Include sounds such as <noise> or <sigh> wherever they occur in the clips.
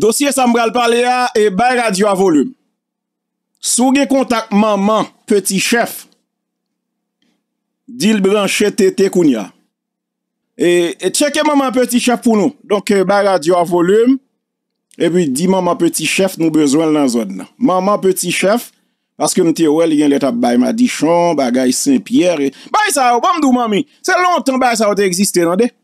Dosye sam bral pale a, e bay radio a volume. Souge kontak maman, peti chef, dil branche te tekoun ya. E cheke maman peti chef pou nou. Donk euh, bay radio a volume, e bi di maman peti chef nou bezwen nan zon nan. Maman peti chef, aske nou te we li gen leta bay madichon, bay gay Saint-Pierre, bay sa ou, bam dou mami, se lontan bay sa ou te existe nan dey.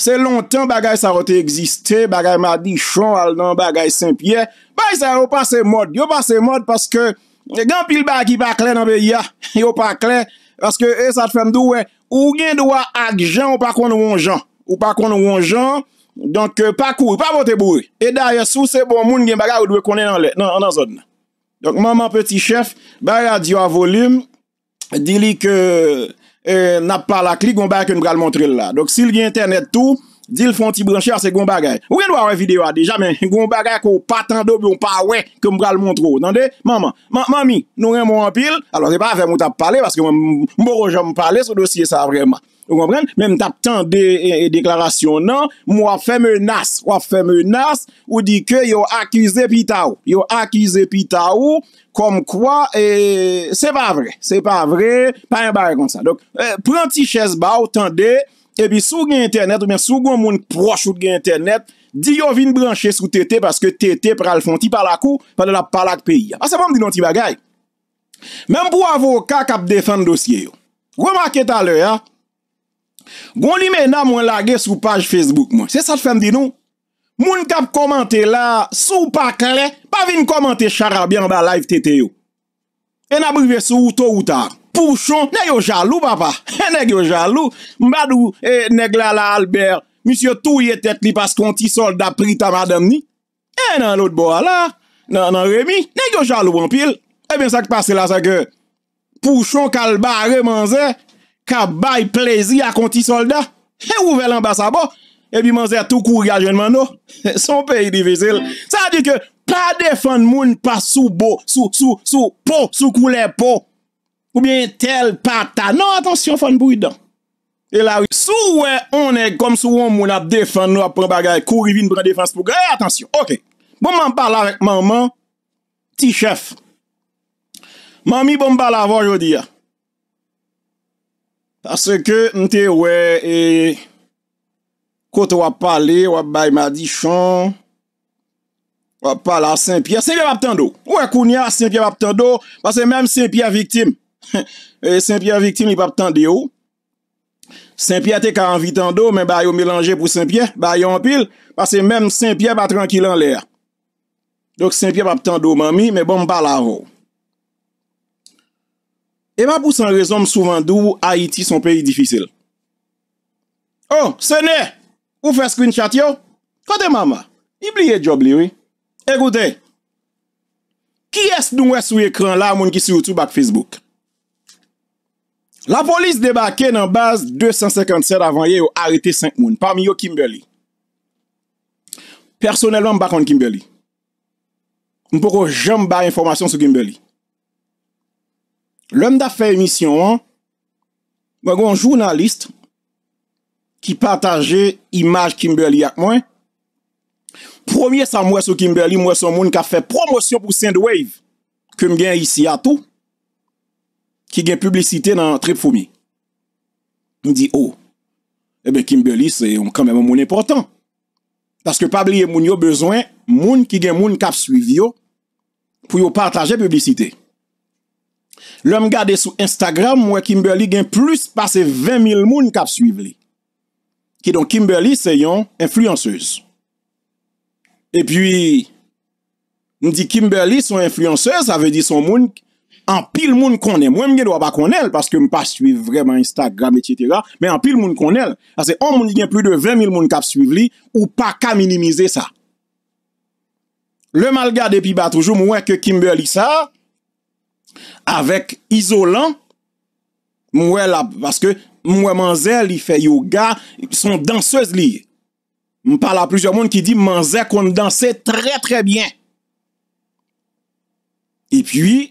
Se lontan bagay sa rote egziste, bagay madi chon al nan, bagay senpye. Bay sa yo pase mod, yo pase mod paske gen pil bagi pa kle nan beya. <laughs> Yo pa kle, paske e sa fèmdou we, ou gen dwa ak jen ou pa kon won jen. Ou pa kon won jen, donk euh, pa kou, pa pote bouye. E daye sou se bon moun gen bagay ou dwe kone nan zon nan. Donk man man peti chef, bay a diwa volume, di li ke... Eh, na pa la klik, mou bè akè nou bral montrel la. Dok, si li internet tou, Dil fon ti branche a se goun bagay. Ou gen nou a wè videwa? Deja men, goun bagay kou patan do moun pa wè kou mbral moun tro. Tande? Maman, mami, nou ren moun apil. Alo, se pa avè moun tap pale baske moun moro jan moun pale sou dosye sa vreman. Ou kompren? Men m tap tan de e, e, deklarasyon nan moun wap fè moun nas. Wap fè moun nas ou di ke yo akize pi ta ou. Yo akize pi ta ou kom kwa e... Se pa vre. Se pa vre. Pan yon barè kon sa. Dok, e, pranti ches bau tande... epi sou gen internet, ou men sou goun moun proche ou gen internet, di yo vin branche sou tete, paske tete pral fonti palakou, padel ap palak ah, non, peyi. Asepam di nou ti bagay. Menm pou avoka kap defen dosye yo. Remak etalè ya. Gouni mena moun lage sou page Facebook non. moun. Se sat fèm di nou? Moun kap komante la sou pakle, pa vin komante charabian ba live tete yo. E na brive sou ou tou ou tar. Pouchon, ne yo jalou papa, ne yo jalou, mbadou, e neglala Albert, misyo touye tet li pas konti solda prita madam ni, e nan lout bo ala, nan remi, ne yo jalou wampil, e bin sa ki pase la sa ke, Pouchon kalba remanze, ka bay plezi a konti solda, e ouvelan ba sa bo, e bin manze a tou kouya jenman nou, son pe yi divizil. Sa di ke, pa defan moun pa sou bo, sou, sou, sou, pou, sou koule pou, Ou bien tel pata. Non, atensyon, fanbou yi dan. E la wè, sou wè, onè, kom sou wè, moun ap defan nou ap pran bagay, kou rivin pran defans pou gè, eh, atensyon, ok. Bon man pala wèk maman, ti chef. Mami bon bala wè wè jodi ya. Asè ke, mte wè, e, kote wè palè, wè bay madichon, wè pala, wè pala, wè pala, wè pala, wè pala, wè pala, wè pala, wè pala, wè pala, wè pala, wè pala, wè pala, <laughs> E Saint-Pierre Victim li pa p'tan de ou Saint-Pierre te ka anvitan do Men ba yo melanje pou Saint-Pierre Ba yo anpil Pase men Saint-Pierre ba tranquil an lè Dok Saint-Pierre pa p'tan do mami Men bon mba la rou Eman pou san rezon m souvan dou Haiti son peri difisil Oh! Senè! Ou fè screenshot yo? Kote mama? Ibliye job li ou Ekoutè Ki es nou wè sou ekran la Moun ki sou YouTube ak Facebook? La polis debake nan base 257 avan ye yo arete 5 moun. Parmi yo Kimberley. Personelman m bakon Kimberley. M pou kon jem ba informasyon sou Kimberley. Lèm da fe emisyon an, mwen kon jounalist ki pataje imaj Kimberley ak mwen. Premier sa mwen sou Kimberley mwen son moun ka fe promosyon pou Saint-Dewave ke m gen yisi atou. Ki gen publisite nan trip fomi. Ni di, oh, ebe eh Kimberley se yon kamenman moun important. Paske pabli yon moun yo bezwen moun ki gen moun kap suyvi yo. Pou yo partaje publisite. Lè m gade sou Instagram, mwen Kimberley gen plus pase 20 000 moun kap suyvi li. Ki don Kimberley se yon influenceuse. E pi, ni di Kimberley son influenceuse, sa ve di son moun... an pil moun konen, mwen mwen gen do a bak konen, paske mwen pa suive vreman Instagram, et cetera, men an pil moun konen, ase an moun gen pli de 20.000 moun kap suive li, ou pa ka minimize sa. Le malga depi batoujou, mwen ke Kimber li sa, avek izolan, mwen la, paske mwen manzè li fe yoga, son danseuse li. Mwen pala plijou moun ki di, manzè kon danse tre tre bien. E pwi,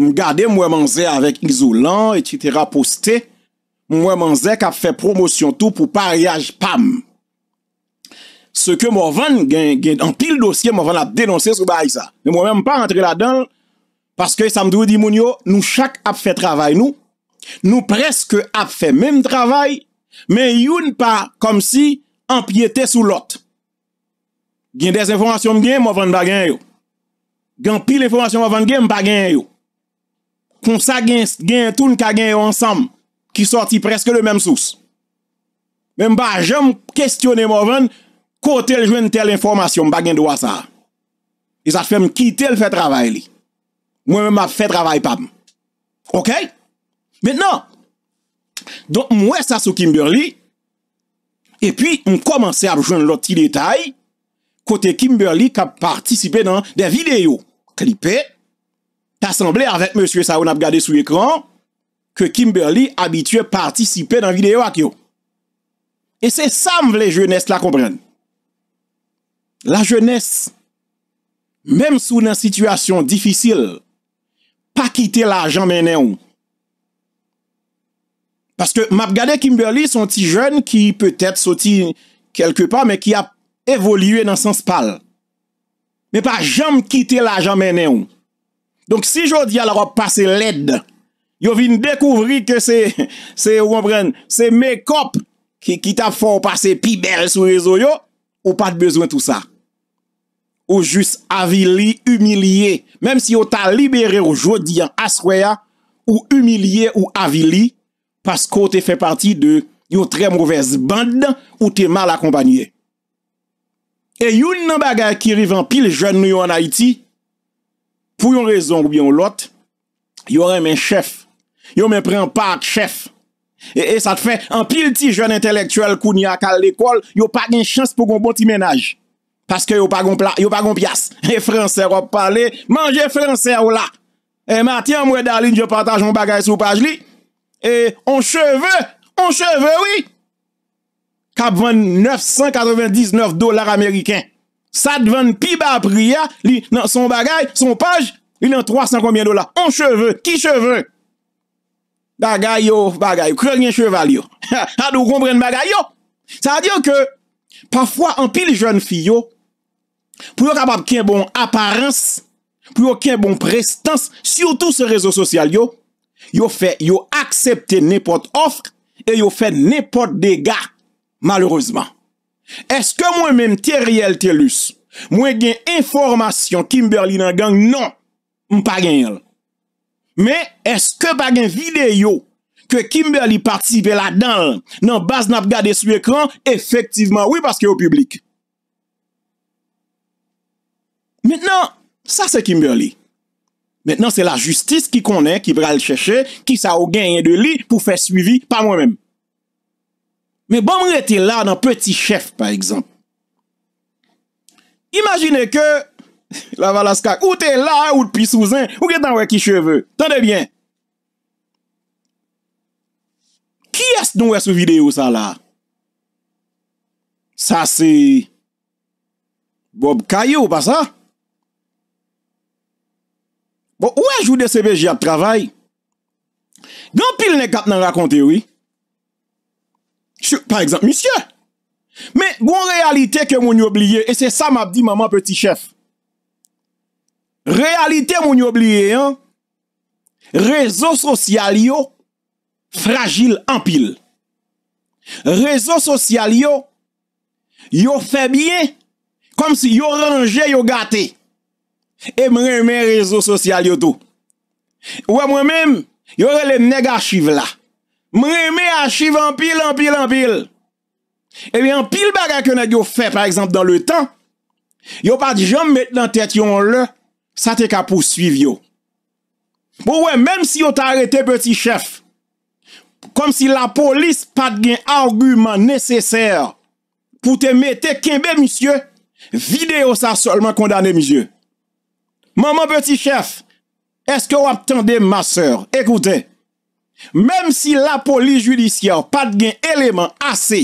Mwen gade mwen manze avèk izolant, etitera postè, mwen manze kap fè promosyon tou pou pariyaj pam. Se ke mwen van gen, gen an pil dosye mwen van ap denonsè sou bay sa. Mwen mwen mwen pa rentre la don, paske samdou di moun yo, nou chak ap fè travay nou, nou preske ap fè mèm travay, men youn pa kom si an piyete sou lot. Gen des informasyon mwen gen, mwen van bagen yo. Gen pil informasyon mwen van gen, mwen bagen yo. kon sa gen toune ka gen yo ansam, ki sorti preske le menm souse. Men ba jem kestyone mo ven, kote l jwen tel informasyon, ba gen dowa sa. E sa fèm kite l fè travay li. Mwen mè mè fè travay pab. Ok? Mètenan, don mwen sa sou Kimberley, e pi m komanse ap jwen loti detay, kote Kimberley kap partisipe nan de videyo. Klipe, ta semblè avèk M. Saoun Abgade sou ekran, ke Kimberley abitue partisipe nan videyo ak yo. E se semblè jeunesse la kompren. La jeunesse, mèm sou nan situasyon difisil, pa kite la jamènen ou. Paske M. Abgade et Kimberley son ti jeun ki peutèt sou ti kelke pa, men ki a evolyé nan sens pal. Men pa jam kite la jamènen ou. Donk si jodi al arop pase led, yo vin dekouvri ke se, se ou an pren, se me kop, ki ta fon pase pi bel sou rezo yo, ou pa de bezwen tout sa. Ou jis avili, umiliye, menm si yo ta liberi ou jodi an aswe ya, ou umiliye ou avili, pasko te fe parti de yo tre mouvez band, ou te mal akompanye. E yon nan bagay ki rivan pil jen nou yo an Haiti, pou yon rezon ou yon lot, yon remen chef, yon men pren part chef, e, e sa te fen, an pil ti jen entelektuel kouni akal dekol, yon pa gen chans pou kon poti menaj, paske yon pa gon pias, e franse rop pale, manje franse rola, e mati an mwen dalin, yon pataj mwen bagay sou paj li, e on cheve, e on cheve, kapvan 999 dolar ameriken, Sa devan pi ba priya, li nan son bagay, son paj, li nan 300 konbyen dola. On cheve, ki cheve? Bagay yo, bagay, krel nye cheval yo. Ha, a dou kompren bagay yo. Sa diyo ke, pafwa an pil jwenn fi yo, pou yo kapap ken bon aparense, pou yo ken bon prestanse, si yo tou se rezo sosyal yo, yo fè, yo aksepte nepot ofre, e yo fè nepot dega, malourezman. Eske mwen menm teri el telus, mwen gen informasyon Kimberley nan gang, non, mpa gen el. Men, eske pa gen video ke Kimberley partipe la dal nan bas nap gade su ekran, efektiveman, wè paske yo publik. Mwen nan, sa se Kimberley. Mwen nan se la justice ki konen, ki pral cheche, ki sa ou gen yen de li pou fe suivi, pa mwen menm. Men bon mwen ete la nan peti chef par exemple. Imagine ke, <laughs> la valaskak, ou te la ou pi souzen, ou gen nan wè ki cheve. Tande bien. Ki es nou wè sou video sa la? Sa se Bob Kaye ou pa sa? Bon, wè jou de sebe jè ap travay? Gon pil ne kap nan rakonte wè? Par exemple, misye. Men, goun realite ke moun yobliye, e se sa mabdi maman peti chef. Realite moun yobliye, rezo sosyal yo, fragil, ampil. Rezo sosyal yo, yo febyen, kom si yo ranger, yo gate. E mwen mwen rezo sosyal yo tou. Ou mwen mwen, yo re le nega chive la. Mreme a chiv an pil an pil an pil. Ebi eh an pil baga kene yo fe par exemple dan le tan, yo pa di jom met nan tet yon le, sa te ka pou suiv yo. Pou we, mem si yo ta re te peti chef, kom si la polis pat gen argument neseser pou te mete kenbe misye, vide yo sa solman kondane misye. Maman peti chef, eske wap tande ma seur? Ekoute, Mem si la poli judisyon pat gen eleman ase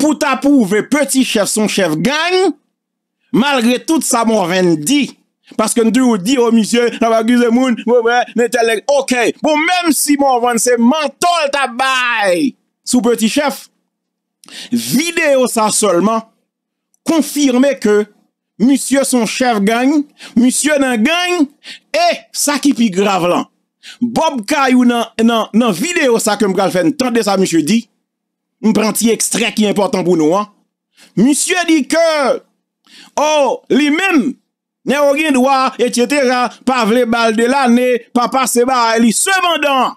pou ta pou ve peti chef son chef gang, malgre tout sa moun ven di, paske nte ou di ou oh, misye, taba gize moun, mou mwen, netelek, ok, pou bon, mem si moun ven se mantol tabay sou peti chef, videyo sa solman, konfirme ke misye son chef gang, misye nan gang, e sa ki pi grav lan. Bob Kayou nan videyo sa kem kal fèn Tante de sa msye di Mpren ti ekstrek ki important pou nou an Msye di ke Oh, li men Ne o gen dwa, etc Pavle bal de la ne Papa se ba, li seman dan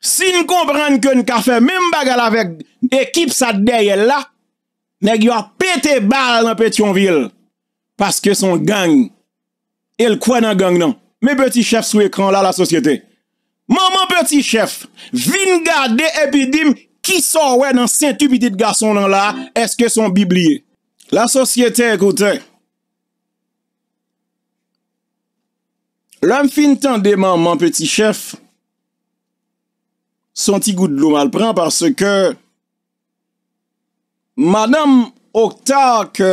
Si nou kompren Ke nou ka fè men bagal avek Ekip sa deyè la Ne gwa pete bal nan Petionville Paske son gang El kwen nan gang nan Me peti chef sou ekran la la sosyete. Man, man peti chef, vin gade epidim, ki son wè nan sen tu piti de gason nan la, eske son bibliye. La sosyete, ekoute, lan fin tan de man, man peti chef, son ti gout de lou malpren, parce ke, manan oktak,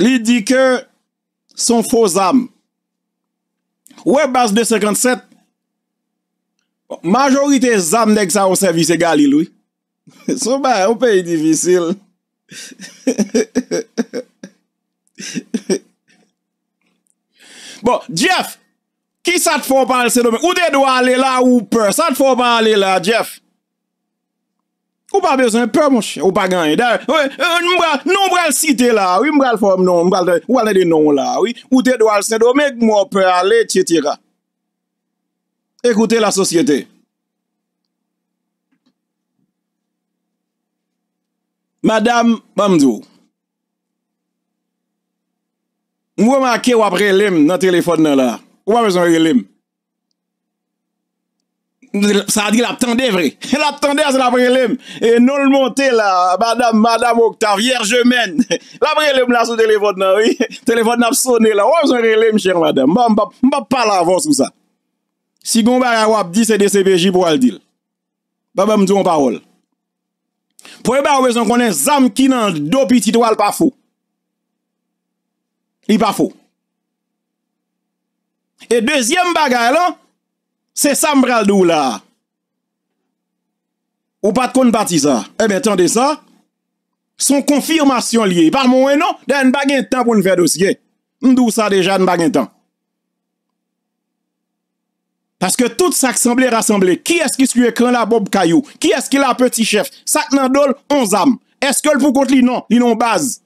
li di ke, son fos ame. Web as de 57, majorite zam dek sa ou servise Galileou. <laughs> Sou ba, ou pe yi divisil. <laughs> Bon, Jeff, ki sa te fò panle se nomen? Ou de do anle la ou pè? Sa te fò panle la, Jeff? Ou pa bezon pe monshe, ou pa ganye. Da, e, nou mbrel site la, mbrel fòm non, mbrel de wale de non la, ou te do al sèdo, meg mò pè alè, etc. Ekoute la sosyete. Madame Mamdou. Mwè mwa ke wapre lem nan telefon nan la. Ou pa bezon yon lem. Sa a di la tende vre. <laughs> La tende se la prelem. E nou l'monte la. Madame Octavier Jemène. La prelem la sou televot nan. Televot nan sonne la. Ou ap son relem chèr madame. Mbap pala avos ou sa. Si goun bagay wap di se DCPJ pou al dil. Baban mdou an parol. Pou e ba wè son konen zam kinan do pitit wal pa fo. I pa fo. E dezyem bagay lan. Se sa m bral dou la, ou pat kon pati sa, e ben tande sa, son konfirmasyon liye, par mwen nan, da n bagen tan pou n fè dosye, m dou sa deja n bagen tan. Paske tout sa ksemble raseble, ki eski su ekran la Bob Kayou, ki eski la peti chef, sak nan dol, on zam, eske l pou kont li nan, li nan baz,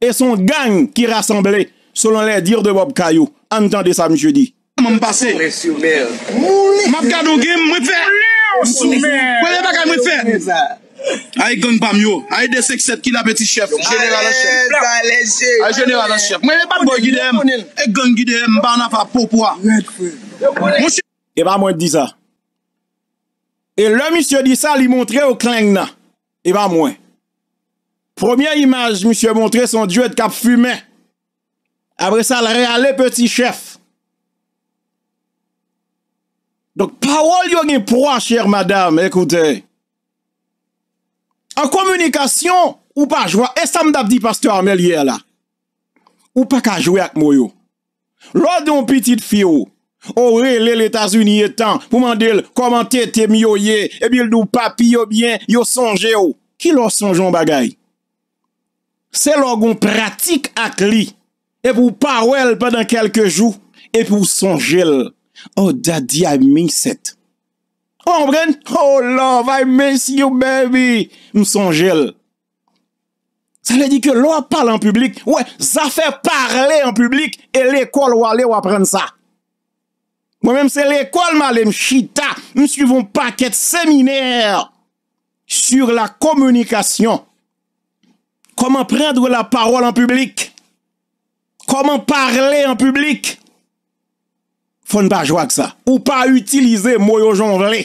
e son gang ki raseble, solon le dir de Bob Kayou, an tande sa m jodi. Mw ap kado gem mw fe Mwen et akal mw fe Ay genn bam yo Ay desek sep ki la peti chef Ay genn vada chef Mwen et ap bo yidem E genn yidem banna fa popwa Mwen et fe E ba mwen e di sa E lè mwen mwen mwen Mwen mwen mwen mwen Mwen mwen mwen mwen E lè mwen mwen mwen Premier imaj mwen mwen mwen Apre sa lè a lè peti chef Donk, parol yo gen proa, chèr madame, ekoutè. An komunikasyon, ou pa jwa, e sam dabdi pasteur amèl yè la, ou pa ka jwa ak mou yo. Lò don piti fiyo, ou re lè l'Etats-Unis etan, pou mandel, komante temi yo ye, e bil do papi yo bien, yo sonje yo. Ki lò sonjon bagay? Se lò gon pratik ak li, epi ou parol padan kelke jou, epi ou sonjèl. Oh, daddy, I miss it. Oh, oh love, I miss you, baby. Mson gel. Sa le di ke lo a pale en publik. Ouè, sa fe parle en publik. E l'ekol wale wapren sa. Mwen mse l'ekol male mchita. Msu voun paket seminer. Sur la komunikasyon. Koman prendre la parol en publik. Koman parle en publik. Koman prendre la parol en publik. Fon pa jwa ksa. Ou pa utilize mwoyo jon vre.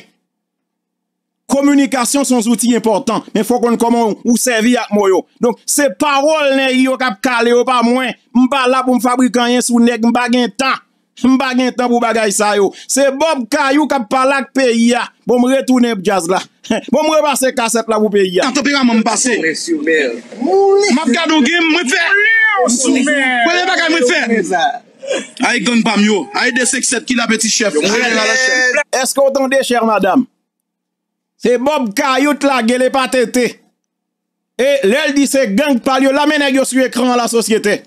Komunikasyon son suti important. Men fokon koman ou sevi ak mwoyo. Donk se parol ne yon kap kale yo pa mwen. Mpa la pou mfabrikan yon sounek mba gen tan. Mba gen tan pou bagay sa yo. Se bob kayo kap pale ak peyi ya. Bon mre toune p'jaz la. <laughs> Bon mre basse kaset la pou peyi ya. Tato peywa mwen basse. Mwen soumel. Mwen soumel. Mwen soumel. Mwen soumel. Mwen soumel. Ay gong pa myo, ay desek set ki la peti chef Esko ton non, de chèr madame Se Bob Kayout la Gele pa tete E lèl di se gong pa myo La menè gyo su ekran la sosyete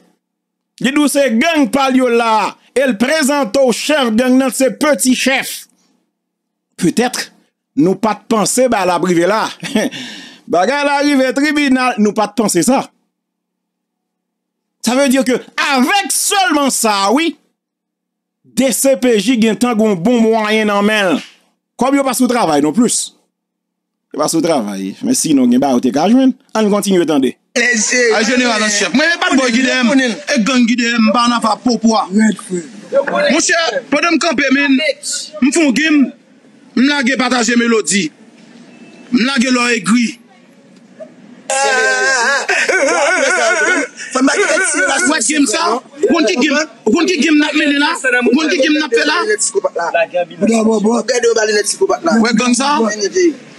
Di dou se gong pa myo la El prezento chèr gang nan se peti chef Petètre Nou pat pense Ba la brive la Ba gè la rive tribunal Nou pat pense sa Sa vè diyo ke Avèk sèlman sa, wè, D.C.P.J. gen tan kon bon mwoyen nan men. Kwa bi yo pa sou travay non plus. Yo pa sou travay. Mè si nou gen ba oute kajwen. An mwen kontinu etande. A jenè wadans chèp. Mwen mè bat boy gidèm. Ek gang gidèm. Mba nan fa popwa. Mwen chè, podèm kampe men. Mwen fon gim. Mwen lage pataje melodi. Mwen lage lò egwi. Sway Gamesa Wonti gim Wonti gim nap menena Wonti gim nap pela Woy Gamesa Woy Gamesa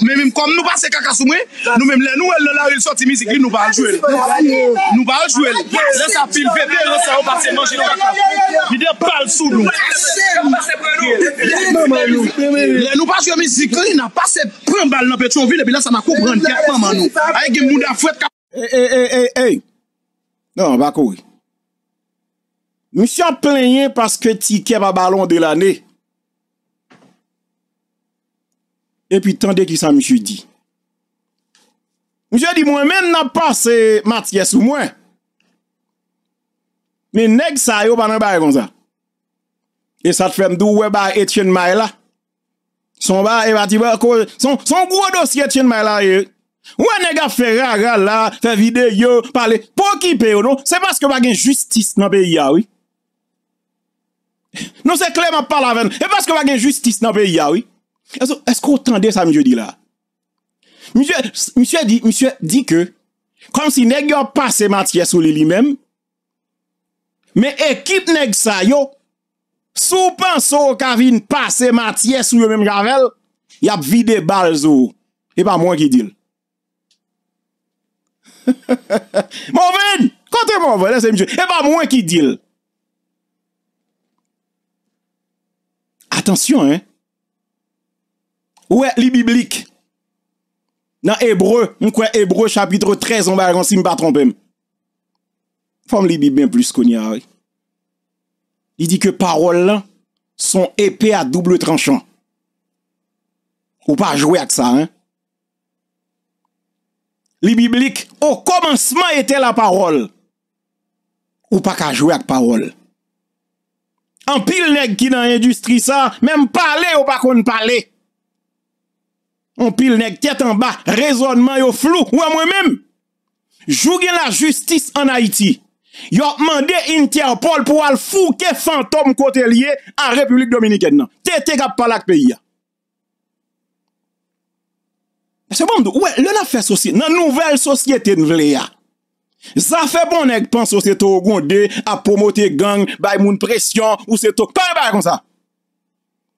Mwen mwen kom nou passe kakasou mwen, nou mwen mwen nou el nan la ou il soti mizikri nou valjou el. Nou valjou el. Lè sa pil vepe, lè sa ou passe manje nan kakasou. Li de bal sou nou. Lè nou passe yo mizikri nan passe pran bal nan petron vile, lè sa makou pran kakaman nou. A e gem mou da fwet kakasou. E, e, e, e, e, e, nan bako e. Mwen si an plenye paske ti keba balon de lanè. epi tan de ki sa mi chou di. Mwen chou di mwen men nan pas se mat yes ou mwen. Men neg sa yo banan bay kon sa. E sat fèm dou we ba Etienne May la. Son ba, son gwo dosi Etienne May la yo. We neg a fè rara la, fè vide yo, pale. Po ki pe yo nou, se baske bagen justice nan pe ya wè. Nou se kleman pa la ah, ven, e baske bagen justice nan pe ya wè. Esko tande sa mjè di la? Mjè di ke Kom si neg yon pase matye sou li li mem Me ekip neg sa yo Sou panso kavin Pase matye sou li mem javell Yap vide bal zo E pa mwen ki dil Mwen ven E pa mwen ki dil Atensyon eh Ouè, li biblik nan Ebreu, moun kwen Ebreu chapitre 13, mba yon si mba trompem. Fom li biblik mwen plus kon ya. Li di ke parol la, son epè a double tranchan. Ou pa a jwè ak sa. Li biblik, ou komansman etè la parol. Ou pa ka jwè ak parol. An pil neg ki nan industri sa, mèm pale ou pa kon pale. On pil neg tèt an ba, rezonman yo flou, wè mwen mèm. Jougen la justis an Haiti, yo mande Interpol pou al fouke fantom kotelye an Republik Dominikèd nan. Tè tè kap palak peyi ya. Se bon, wè, lè la fè sosye, nan nouvel sosye te nvle ya. Za fè bon neg pan sosye to gonde a pomo te gang bay moun presyon ou se to. Kwa yon bay kon sa?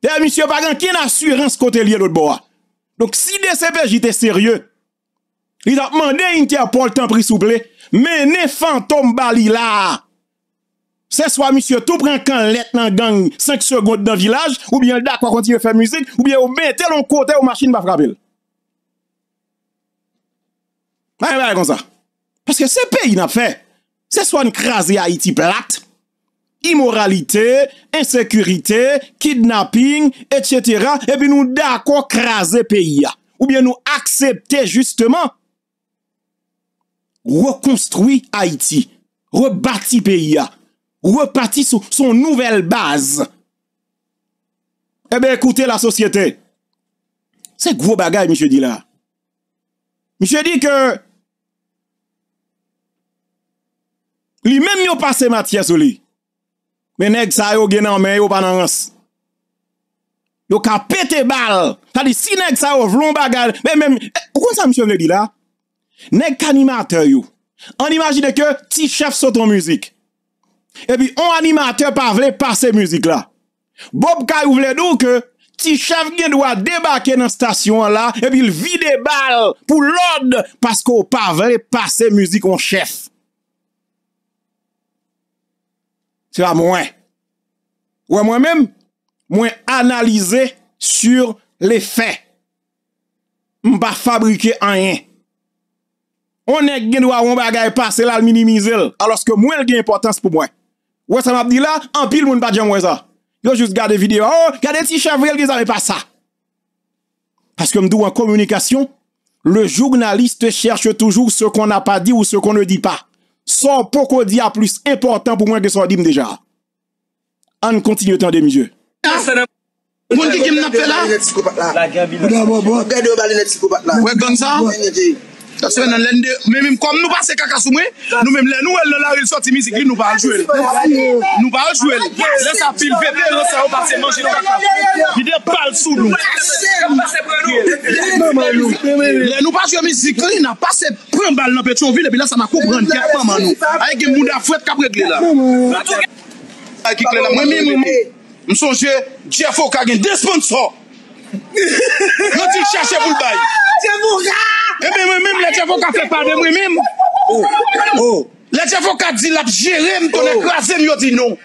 Tè, misye bagan, ki nan asyrens kotelye lout bo a? Donk si de sepe jite serye, li sa pman de interpol tan prisouple, mene fantom bali la. Se swa misyo tou pren kan let nan gang 5 seconde dan vilaj, ou bien da kwa kontine fe mizik, ou bien ou bente lon kote ou masjin pa frapil. Aye, aye kon sa. Paske sepe yi na fe, se swa n krasi Haiti plate, imoralite, ensekurite, kidnapping, etc. Ebi nou da akon krasi peyi ya. Ou bien nou aksepte justman rekonstrui Haiti, rebati peyi ya, repati son nouvel baz. Ebi eh ekoute la sosyete. Se kvo bagay mi se di la. Mi se di ke li menm yo pase matia sou li. Men neg sa yo gen nan men yo pa nan ans. Yo ka pete bal. Sa di si neg sa yo vlon bagade. Men men, kou eh, kon sa msye vle di la? Neg animateur yo. An imagine ke ti chef sot an müzik. E pi an animateur pa vle pa se müzik la. Bob ka yu vle do ke ti chef gen do a debake nan stasyon la. E pi l vide bal pou lode. Paske ou pa vle pa se müzik an chef. Se la mwen. Ou an mwen menm, mwen analize sur le fe. Mba fabrike an yen. Onen gen wawon bagay pa, se lal minimize l. Aloske mwen l gen importanse pou mwen. Ou an sa mwen apdi la, an pil moun pa djan mwen za. Yo jous gade video, gade ti chavrel gizan me pa sa. Aske mdou an komunikasyon, le jounaliste chersche toujou se kon a pa di ou se kon ne di pa. Son poko di a plus important pou mwen geswa di m dejan. An kontinu tan de mi je. Kos mwen an lenn, mwen mwen kom nouže kakas oumwe. Nou mwen mlen nou e lera il soti mizik rin. Nou bajle jwen. Nou bajle jwen. Lè sa pil vepe el loswei. Aцевo base manje lok ataa. Disi bal sou liter w 今回 se. Lè nou bajle mizik rin. A pase pre bal non pe chon vile. Bi lè sa na koupren kakaman nou. Mwen mwen mou. Mwen mou. Mwen mwen mounj e. Jè fou kakin desponsor. Mwen moun. Yo ti chache bouday Ebe mwen mwen mwen le dje fok a fe pad e mwen mwen mwen Le dje fok a di la jerem ton ek razem yo ti nou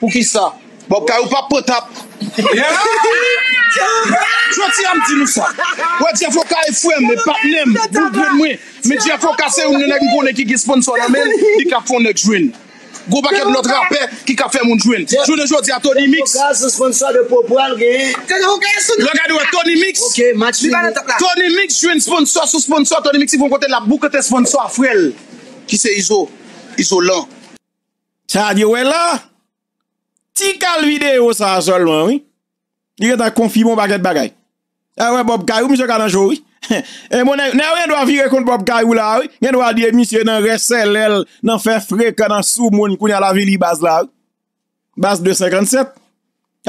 Pou ki sa? Bobka yo pa petap Joti am dinou sa We dje fok a efwem e patnem Boudou mwen Me dje fok a se yon nenek mpone ki gisponsor amen Di ka fon ek jwen Gou bakèp lò drape, ki ka fè moun jwen. Joun de joun, di a Tony Mix. Lò ka dwe Tony Mix. Tony Mix jwen sponsor, sou sponsor. Tony Mix yon kontè la boukete sponsor frel. Ki se izo, izo lò. Tcha di wè lò. Tikal videyo sa zolman, wè. Diret an konfibon bagèt bagèy. A ah wè Bob Gayou, mi jò gadan jò, wè. E eh, mounen, nè wè rèndwa vire kont Bob Kayou la wè, nè wè rèndwa diye misye nan resè lèl nan fè fre kè nan sou moun koun ya la vili bas la wè. Bas 257.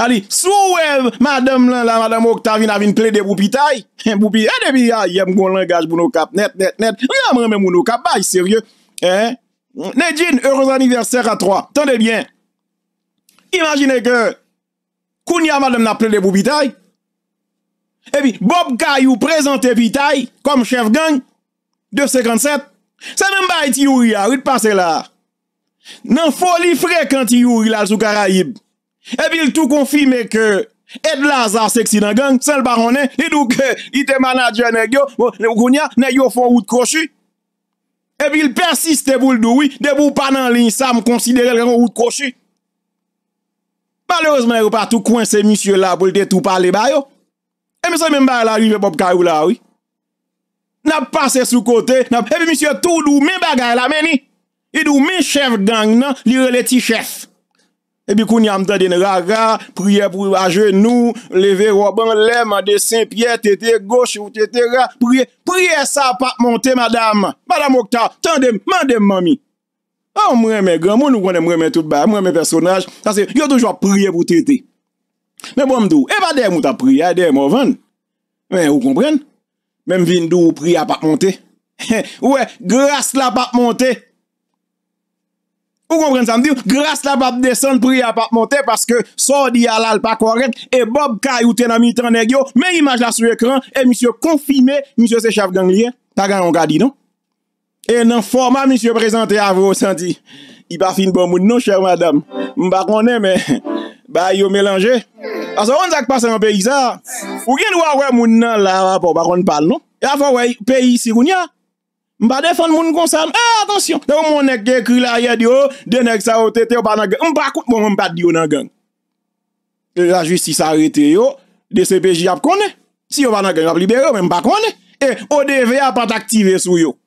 Ali, sou wèv madame la madame Octavie na vin ple de boupi tay, boupi, eh, e eh, debi, a, ah, yèm goun langaj bou nou kap, net, net, net, mè mè mè moun nou kap, bay, sèrye. Ne djin, heurez anniversèr a 3, tande bien. Imagineke, koun ya madame na ple de boupi tay, Ebi, Bob Kayou prezante vitay kom chef gang de 57. Se nan bay ti yuri a, wite pa se la. Nan foli frek an ti yuri la l sou kara yib. Ebi, l tou konfime ke Ed Lazar seksi nan gang, sen l baronnen, idou ke ite manajen e gyo, ou bon, gounya, ne yofon wout kroshi. Ebi, l persiste te boul doui, debou pa nan linsam konsidere l gen yon wout kroshi. Palerozman, yon pa tou kwen se misye la pou l te tou pali bayo. E mi se men bagay la ri ve pop karou la wi. Nap pase sou kote. E pi misye tou dou men bagay la meni. E dou men chef gang nan. Li re leti chef. E pi kouni amta dene raga. Priye pou a genou. Leve roban lem. A de sin piye. Tete goche ou tete ra. Priye. Priye sa pa monte madame. Madame Octa. Tande m. Mande mami. A ah, mwen men gen. Mwen nou konen mwen men tout ba. Mwen men personaj. Sa se yo toujwa priye pou tete. Mwen bon mdou, e pa dey mouta pri, a dey mou ven Mwen ou kompren Mwen vin dou pri apap monte Ou e, gras la apap monte Ou kompren san di ou, gras la apap desan pri apap monte Paske so di alal pa korek E bob kay ou tena mi tan negyo Mwen imaj la sou ekran E misyo konfime, misyo sechav ganglien Ta gan yon gadi non E nan forma misyo prezante avro San di, i pa fin bon moun nou chèr madame Mwen bak mounen <laughs> men Ba yo melange Mwen Aso, anzak pa seman peyi sa, ou gen nou a wè moun nan la rapop, a konn pal nou, e a fwa wè peyi si koun ya, mba defan moun konsan, a, atensyon, te wè moun nek dekri la yè diyo, de nek sa otete, mba kout moun mba diyo nan gen, la justice arete yo, de sepeji ap konne, si yo ban nan gen ap libere, mba konne, e, o devya pat aktive sou yo,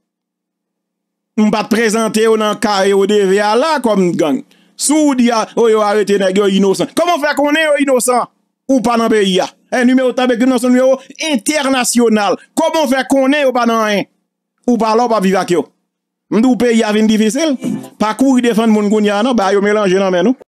mba te prezante yo nan kare, o devya la konn gen, sou diya, ah, o oh, yo arete nek yo inosan, koman fe konnen yo inosan? Ou pa nan peyi ya. E nou me ou tabe ki nou sou nou me ou internasyonal. Komon fe konen ou pa nan en. Ou pa lò pa vivak yo. Mdou peyi ya vin difisil. Pa kou ki defan moun goun ya nan, ba yo melanje nan men nou.